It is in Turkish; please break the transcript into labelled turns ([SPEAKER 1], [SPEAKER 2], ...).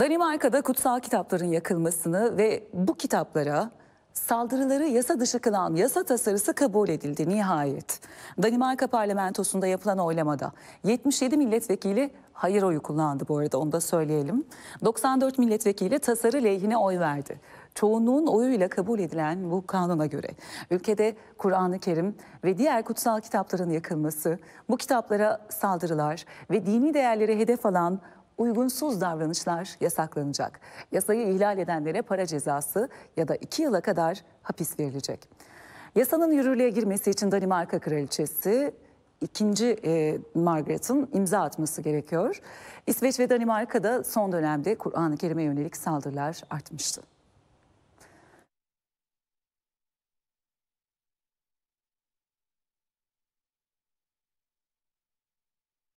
[SPEAKER 1] Danimarka'da kutsal kitapların yakılmasını ve bu kitaplara saldırıları yasa dışı kılan yasa tasarısı kabul edildi nihayet. Danimarka parlamentosunda yapılan oylamada 77 milletvekili hayır oyu kullandı bu arada onu da söyleyelim. 94 milletvekili tasarı lehine oy verdi. Çoğunluğun oyuyla kabul edilen bu kanuna göre ülkede Kur'an-ı Kerim ve diğer kutsal kitapların yakılması, bu kitaplara saldırılar ve dini değerleri hedef alan uygunsuz davranışlar yasaklanacak. Yasayı ihlal edenlere para cezası ya da iki yıla kadar hapis verilecek. Yasanın yürürlüğe girmesi için Danimarka Kraliçesi ikinci e, Margaret'ın imza atması gerekiyor. İsveç ve Danimarka'da son dönemde Kur'an-ı Kerim'e yönelik saldırılar artmıştı.